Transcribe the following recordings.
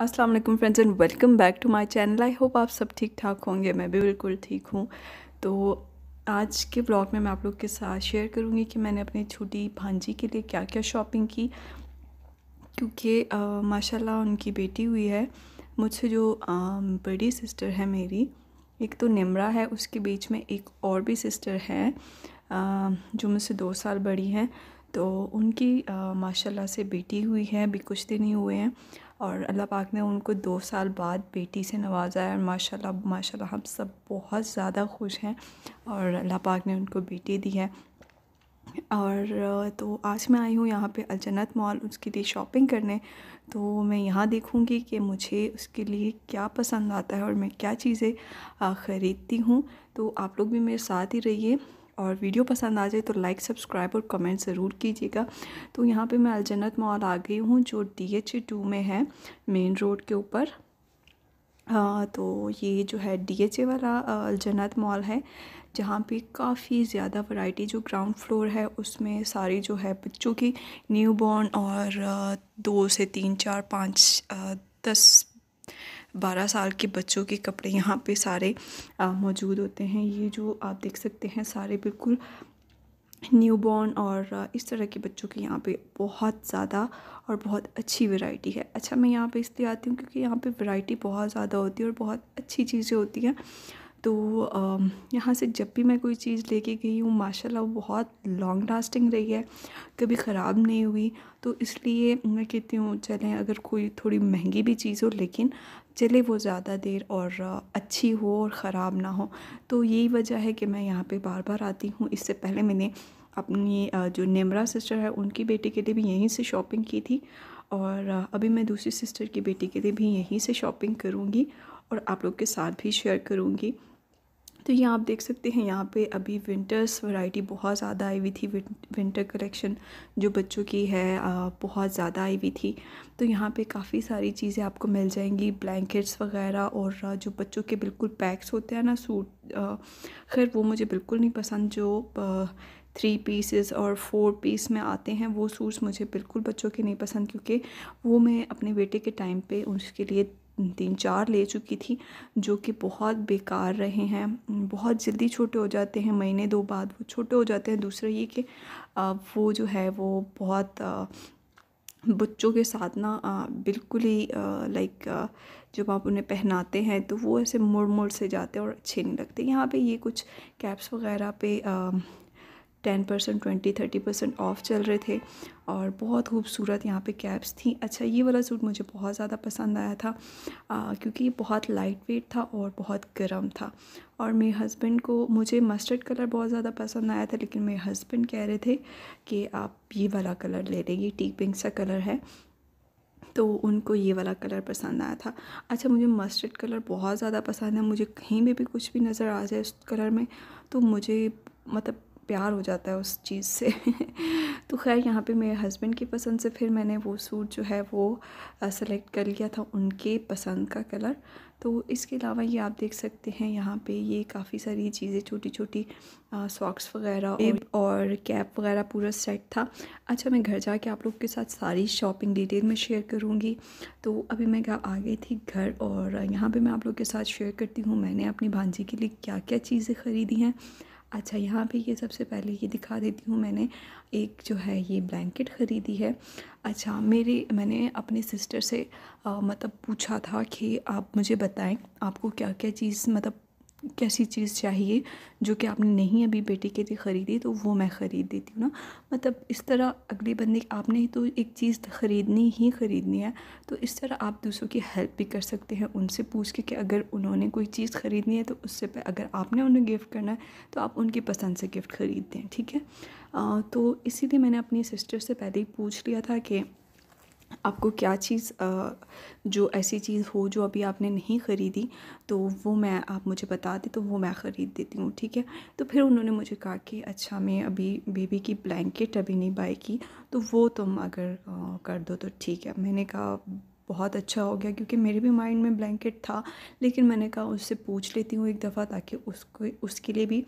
अस्सलाम वालेकुम friends and welcome back to my channel I hope आप सब ठीक ठाक होंगे मैं भी बिल्कुल ठीक हूँ तो आज के ब्लॉग में मैं आप लोग के साथ शेयर करूँगी कि मैंने अपनी छोटी भांजी के लिए क्या क्या शॉपिंग की क्योंकि माशाल्लाह उनकी बेटी हुई है मुझसे जो आ, बड़ी सिस्टर है मेरी एक तो निमरा है उसके बीच में एक और भी सिस्टर है आ, जो मुझसे दो साल बड़ी हैं तो उनकी माशाल्लाह से बेटी हुई है अभी कुछ दिन ही हुए हैं और अल्लाह पाक ने उनको दो साल बाद बेटी से नवाजा है और माशाल्लाह माशाल्लाह हम सब बहुत ज़्यादा खुश हैं और अल्लाह पाक ने उनको बेटी दी है और तो आज मैं आई हूँ यहाँ पे अलजन्नत मॉल उसके लिए शॉपिंग करने तो मैं यहाँ देखूँगी कि मुझे उसके लिए क्या पसंद आता है और मैं क्या चीज़ें ख़रीदती हूँ तो आप लोग भी मेरे साथ ही रहिए और वीडियो पसंद आ जाए तो लाइक सब्सक्राइब और कमेंट ज़रूर कीजिएगा तो यहाँ पे मैं अलजन्नत मॉल आ गई हूँ जो डी एच टू में है मेन रोड के ऊपर हाँ तो ये जो है डी एच ए वाला अलजन्नत मॉल है जहाँ पे काफ़ी ज़्यादा वैरायटी जो ग्राउंड फ्लोर है उसमें सारी जो है बच्चों की न्यू बॉर्न और दो से तीन चार पाँच दस बारह साल के बच्चों के कपड़े यहाँ पे सारे मौजूद होते हैं ये जो आप देख सकते हैं सारे बिल्कुल न्यू बॉर्न और इस तरह के बच्चों के यहाँ पे बहुत ज़्यादा और बहुत अच्छी वैरायटी है अच्छा मैं यहाँ पे इसलिए आती हूँ क्योंकि यहाँ पे वैरायटी बहुत ज़्यादा होती है और बहुत अच्छी चीज़ें होती हैं तो यहाँ से जब भी मैं कोई चीज़ लेके गई हूँ माशाल्लाह वो बहुत लॉन्ग लास्टिंग रही है कभी ख़राब नहीं हुई तो इसलिए मैं कहती हूँ चलें अगर कोई थोड़ी महंगी भी चीज़ हो लेकिन चले वो ज़्यादा देर और अच्छी हो और ख़राब ना हो तो यही वजह है कि मैं यहाँ पे बार बार आती हूँ इससे पहले मैंने अपनी जो निमरा सिस्टर है उनकी बेटी के लिए भी यहीं से शॉपिंग की थी और अभी मैं दूसरी सिस्टर की बेटी के लिए भी यहीं से शॉपिंग करूँगी और आप लोग के साथ भी शेयर करूँगी तो यहाँ आप देख सकते हैं यहाँ पे अभी विंटर्स वैरायटी बहुत ज़्यादा आई हुई थी विंटर कलेक्शन जो बच्चों की है बहुत ज़्यादा आई हुई थी तो यहाँ पे काफ़ी सारी चीज़ें आपको मिल जाएंगी ब्लैंकेट्स वगैरह और जो बच्चों के बिल्कुल पैक्स होते हैं ना सूट खैर वो मुझे बिल्कुल नहीं पसंद जो थ्री पीसेस और फोर पीस में आते हैं वो सूट्स मुझे बिल्कुल बच्चों के नहीं पसंद क्योंकि वो मैं अपने बेटे के टाइम पे उसके लिए तीन चार ले चुकी थी जो कि बहुत बेकार रहे हैं बहुत जल्दी छोटे हो जाते हैं महीने दो बाद वो छोटे हो जाते हैं दूसरा ये कि वो जो है वो बहुत बच्चों के साथ ना बिल्कुल ही लाइक जब आप उन्हें पहनाते हैं तो वो ऐसे मुड़ मुड़ से जाते हैं और अच्छे नहीं लगते यहाँ पे ये कुछ कैप्स वगैरह पे ten percent twenty thirty percent off चल रहे थे और बहुत खूबसूरत यहाँ पे कैप्स थी अच्छा ये वाला सूट मुझे बहुत ज़्यादा पसंद आया था आ, क्योंकि ये बहुत लाइट वेट था और बहुत गर्म था और मेरे हस्बैंड को मुझे मस्टर्ड कलर बहुत ज़्यादा पसंद आया था लेकिन मेरे हस्बैंड कह रहे थे कि आप ये वाला कलर ले लें ये टी पिंक सा कलर है तो उनको ये वाला कलर पसंद आया था अच्छा मुझे मस्टर्ड कलर बहुत ज़्यादा पसंद है मुझे कहीं में भी कुछ भी नज़र आ जाए उस कलर में तो मुझे मतलब प्यार हो जाता है उस चीज़ से तो खैर यहाँ पे मेरे हस्बैंड की पसंद से फिर मैंने वो सूट जो है वो सेलेक्ट कर लिया था उनके पसंद का कलर तो इसके अलावा ये आप देख सकते हैं यहाँ पे ये काफ़ी सारी चीज़ें छोटी छोटी सॉक्स वगैरह और, और कैप वगैरह पूरा सेट था अच्छा मैं घर जाके आप लोग के साथ सारी शॉपिंग डिटेल में शेयर करूँगी तो अभी मैं आ गई थी घर और यहाँ पर मैं आप लोग के साथ शेयर करती हूँ मैंने अपनी भांजी के लिए क्या क्या चीज़ें ख़रीदी हैं अच्छा यहाँ पे ये सबसे पहले ये दिखा देती हूँ मैंने एक जो है ये ब्लैंकेट ख़रीदी है अच्छा मेरे मैंने अपने सिस्टर से आ, मतलब पूछा था कि आप मुझे बताएं आपको क्या क्या चीज़ मतलब कैसी चीज़ चाहिए जो कि आपने नहीं अभी बेटी के लिए ख़रीदी तो वो मैं ख़रीद देती हूँ ना मतलब इस तरह अगले बंदे आपने तो एक चीज़ ख़रीदनी ही ख़रीदनी है तो इस तरह आप दूसरों की हेल्प भी कर सकते हैं उनसे पूछ के कि अगर उन्होंने कोई चीज़ ख़रीदनी है तो उससे पे अगर आपने उन्हें गिफ्ट करना है तो आप उनकी पसंद से गिफ्ट ख़रीद दें ठीक है आ, तो इसीलिए मैंने अपनी सिस्टर से पहले ही पूछ लिया था कि आपको क्या चीज़ जो ऐसी चीज़ हो जो अभी आपने नहीं ख़रीदी तो वो मैं आप मुझे बता दें तो वो मैं ख़रीद देती हूँ ठीक है तो फिर उन्होंने मुझे कहा कि अच्छा मैं अभी बेबी की ब्लैंकेट अभी नहीं बाई की तो वो तुम अगर कर दो तो ठीक है मैंने कहा बहुत अच्छा हो गया क्योंकि मेरे भी माइंड में ब्लैंकेट था लेकिन मैंने कहा उससे पूछ लेती हूँ एक दफ़ा ताकि उसको उसके लिए भी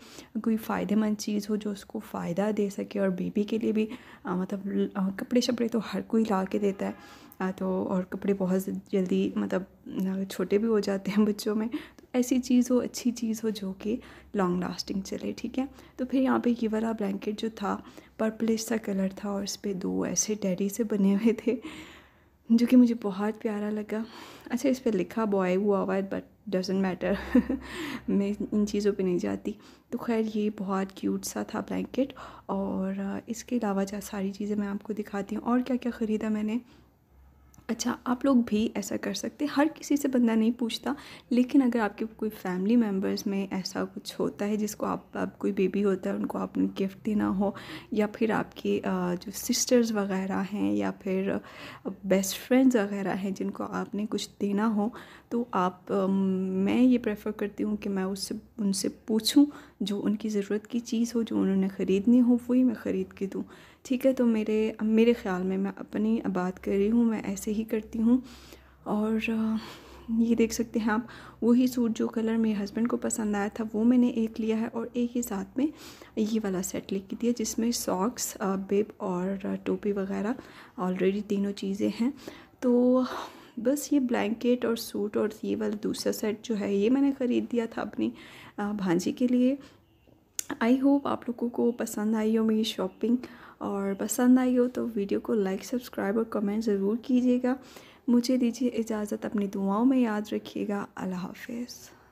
कोई फ़ायदेमंद चीज़ हो जो उसको फ़ायदा दे सके और बेबी के लिए भी आ, मतलब आ, कपड़े शपड़े तो हर कोई ला के देता है आ, तो और कपड़े बहुत जल्दी मतलब छोटे भी हो जाते हैं बच्चों में तो ऐसी चीज़ हो अच्छी चीज़ हो जो कि लॉन्ग लास्टिंग चले ठीक है तो फिर यहाँ पे ये वाला ब्लैंकेट जो था पर्पलिश सा कलर था और इस पर दो ऐसे डैडी से बने हुए थे जो कि मुझे बहुत प्यारा लगा अच्छा इस पर लिखा बॉय हुआ हुआ है बट डजेंट मैटर मैं इन चीज़ों पे नहीं जाती तो खैर ये बहुत क्यूट सा था ब्लैंकेट और इसके अलावा सारी चीज़ें मैं आपको दिखाती हूँ और क्या क्या ख़रीदा मैंने अच्छा आप लोग भी ऐसा कर सकते हर किसी से बंदा नहीं पूछता लेकिन अगर आपके कोई फैमिली मेम्बर्स में ऐसा कुछ होता है जिसको आप आप कोई बेबी होता है उनको आपने गिफ्ट देना हो या फिर आपके जो सिस्टर्स वगैरह हैं या फिर बेस्ट फ्रेंड्स वगैरह हैं जिनको आपने कुछ देना हो तो आप मैं ये प्रेफर करती हूँ कि मैं उससे उनसे पूछूँ जो उनकी ज़रूरत की चीज़ हो जो उन्होंने ख़रीदनी हो वही मैं ख़रीद के दूँ ठीक है तो मेरे मेरे ख़्याल में मैं अपनी बात कर रही हूँ मैं ऐसे ही करती हूँ और ये देख सकते हैं आप वही सूट जो कलर मेरे हस्बैंड को पसंद आया था वो मैंने एक लिया है और एक ही साथ में ये वाला सेट लेके दिया जिसमें सॉक्स बेब और टोपी वगैरह ऑलरेडी तीनों चीज़ें हैं तो बस ये ब्लैंकेट और सूट और ये वाला दूसरा सेट जो है ये मैंने ख़रीद दिया था अपनी भांजी के लिए आई होप आप लोगों को पसंद आई हो मेरी शॉपिंग और पसंद आई हो तो वीडियो को लाइक सब्सक्राइब और कमेंट ज़रूर कीजिएगा मुझे दीजिए इजाज़त अपनी दुआओं में याद रखिएगा अल्लाह हाफिज़